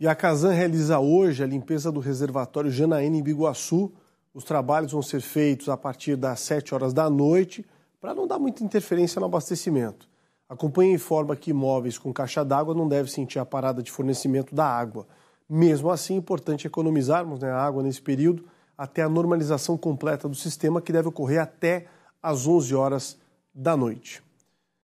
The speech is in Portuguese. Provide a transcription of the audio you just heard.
E a Casan realiza hoje a limpeza do reservatório Janaína em Biguaçu. Os trabalhos vão ser feitos a partir das 7 horas da noite para não dar muita interferência no abastecimento. Acompanhe em informa que imóveis com caixa d'água não devem sentir a parada de fornecimento da água. Mesmo assim, é importante economizarmos né, a água nesse período até a normalização completa do sistema, que deve ocorrer até às 11 horas da noite.